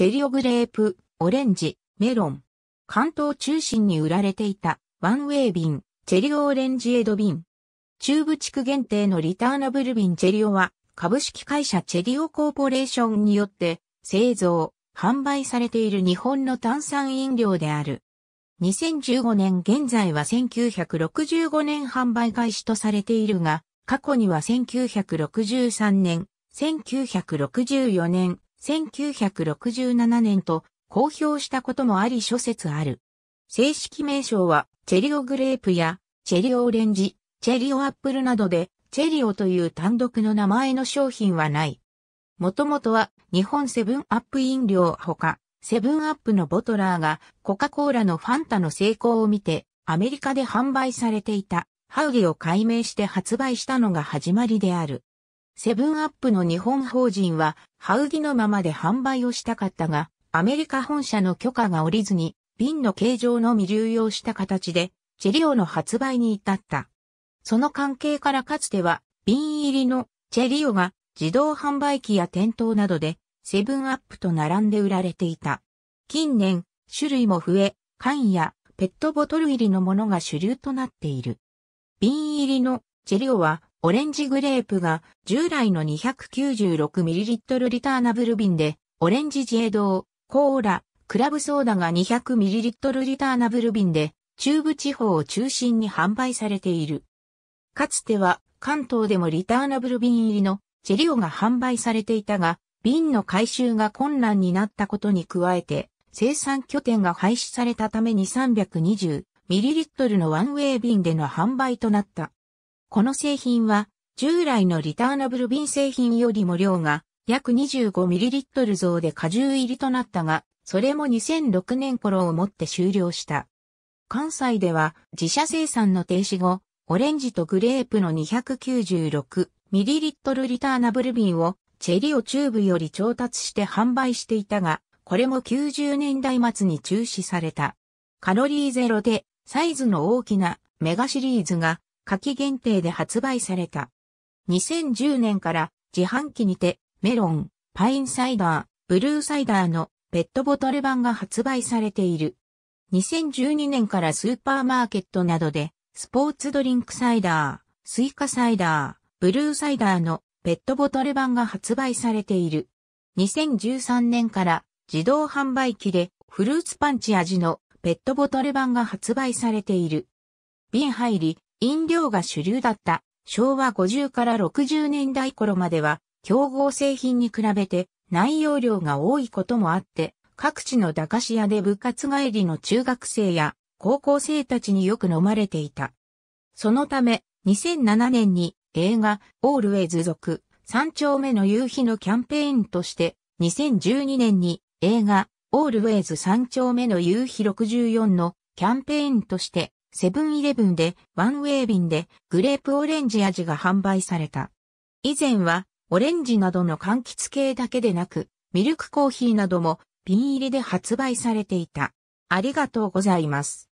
チェリオグレープ、オレンジ、メロン。関東中心に売られていたワンウェイ瓶、チェリオオレンジエド瓶。中部地区限定のリターナブル瓶チェリオは株式会社チェリオコーポレーションによって製造、販売されている日本の炭酸飲料である。2015年現在は1965年販売開始とされているが、過去には1963年、1964年、1967年と公表したこともあり諸説ある。正式名称は、チェリオグレープや、チェリオオレンジ、チェリオアップルなどで、チェリオという単独の名前の商品はない。もともとは、日本セブンアップ飲料ほか、セブンアップのボトラーが、コカ・コーラのファンタの成功を見て、アメリカで販売されていた、ハウリを改名して発売したのが始まりである。セブンアップの日本法人は、ハウギのままで販売をしたかったが、アメリカ本社の許可が下りずに、瓶の形状のみ流用した形で、チェリオの発売に至った。その関係からかつては、瓶入りのチェリオが自動販売機や店頭などで、セブンアップと並んで売られていた。近年、種類も増え、缶やペットボトル入りのものが主流となっている。瓶入りのチェリオはオレンジグレープが従来の 296ml リターナブル瓶で、オレンジジード堂、コーラ、クラブソーダが 200ml リターナブル瓶で、中部地方を中心に販売されている。かつては関東でもリターナブル瓶入りのチェリオが販売されていたが、瓶の回収が困難になったことに加えて、生産拠点が廃止されたために 320ml のワンウェイ瓶での販売となった。この製品は、従来のリターナブル瓶製品よりも量が約 25ml 増で果汁入りとなったが、それも2006年頃をもって終了した。関西では自社生産の停止後、オレンジとグレープの 296ml リターナブル瓶をチェリオチューブより調達して販売していたが、これも90年代末に中止された。カロリーゼロでサイズの大きなメガシリーズが夏季限定で発売された。2010年から自販機にてメロン、パインサイダー、ブルーサイダーのペットボトル版が発売されている。2012年からスーパーマーケットなどでスポーツドリンクサイダー、スイカサイダー、ブルーサイダーのペットボトル版が発売されている。2013年から自動販売機でフルーツパンチ味のペットボトル版が発売されている。瓶入り、飲料が主流だった昭和50から60年代頃までは、競合製品に比べて内容量が多いこともあって、各地の駄菓子屋で部活帰りの中学生や高校生たちによく飲まれていた。そのため、2007年に映画、オールウェイズ族、三丁目の夕日のキャンペーンとして、2012年に映画、オールウェイズ三丁目の夕日64のキャンペーンとしてセブンイレブンで、ワンウェイ便で、グレープオレンジ味が販売された。以前は、オレンジなどの柑橘系だけでなく、ミルクコーヒーなども瓶入りで発売されていた。ありがとうございます。